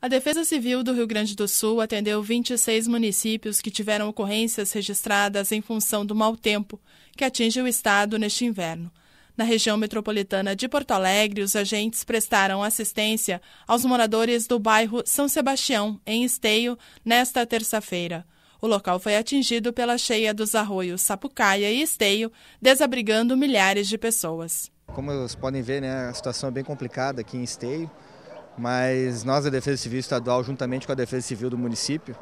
A Defesa Civil do Rio Grande do Sul atendeu 26 municípios que tiveram ocorrências registradas em função do mau tempo que atinge o estado neste inverno. Na região metropolitana de Porto Alegre, os agentes prestaram assistência aos moradores do bairro São Sebastião, em Esteio, nesta terça-feira. O local foi atingido pela cheia dos arroios Sapucaia e Esteio, desabrigando milhares de pessoas. Como vocês podem ver, né, a situação é bem complicada aqui em Esteio, mas nós da Defesa Civil Estadual, juntamente com a Defesa Civil do município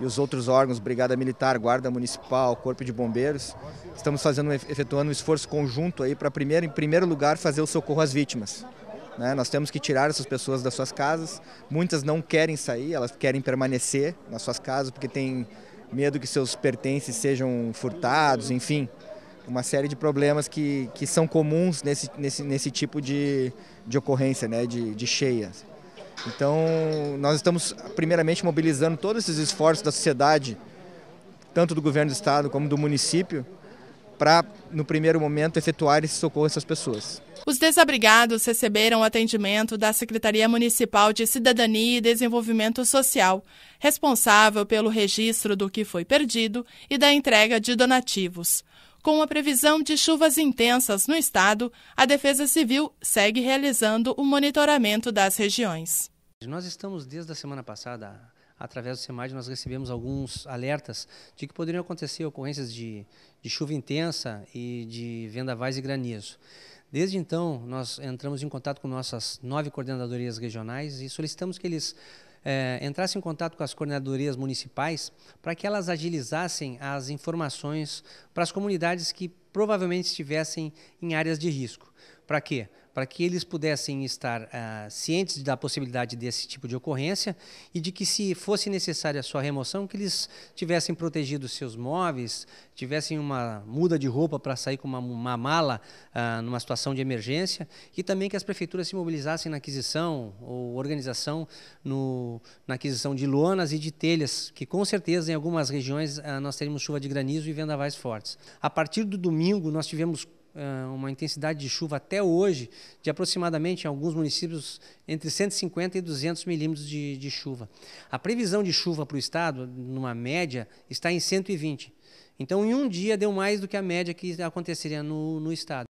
e os outros órgãos, Brigada Militar, Guarda Municipal, Corpo de Bombeiros, estamos fazendo, efetuando um esforço conjunto aí para, primeiro, em primeiro lugar, fazer o socorro às vítimas. Né? Nós temos que tirar essas pessoas das suas casas, muitas não querem sair, elas querem permanecer nas suas casas porque têm medo que seus pertences sejam furtados, enfim uma série de problemas que, que são comuns nesse, nesse, nesse tipo de, de ocorrência, né, de, de cheia. Então, nós estamos, primeiramente, mobilizando todos esses esforços da sociedade, tanto do governo do estado como do município, para, no primeiro momento, efetuar esse socorro a essas pessoas. Os desabrigados receberam atendimento da Secretaria Municipal de Cidadania e Desenvolvimento Social, responsável pelo registro do que foi perdido e da entrega de donativos. Com a previsão de chuvas intensas no estado, a Defesa Civil segue realizando o monitoramento das regiões. Nós estamos desde a semana passada através do SEMAD, nós recebemos alguns alertas de que poderiam acontecer ocorrências de, de chuva intensa e de vendavais e granizo. Desde então, nós entramos em contato com nossas nove coordenadorias regionais e solicitamos que eles é, em contato com as coordenadorias municipais para que elas agilizassem as informações para as comunidades que provavelmente estivessem em áreas de risco. Para quê? Para que eles pudessem estar ah, cientes da possibilidade desse tipo de ocorrência e de que, se fosse necessária a sua remoção, que eles tivessem protegido seus móveis, tivessem uma muda de roupa para sair com uma, uma mala ah, numa situação de emergência e também que as prefeituras se mobilizassem na aquisição ou organização no, na aquisição de lonas e de telhas, que com certeza em algumas regiões ah, nós teremos chuva de granizo e vendavais fortes. A partir do domingo, nós tivemos ah, uma intensidade de chuva até hoje de aproximadamente, em alguns municípios, entre 150 e 200 milímetros de, de chuva. A previsão de chuva para o estado, numa média, está em 120. Então, em um dia, deu mais do que a média que aconteceria no, no estado.